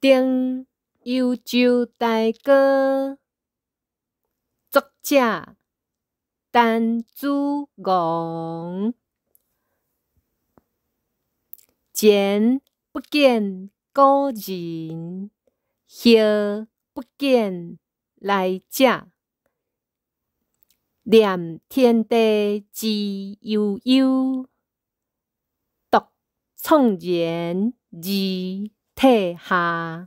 顶幽州大歌》作者陈子昂。前不见古人，后不见来者。念天地之悠悠，独怆然而。嘿哈！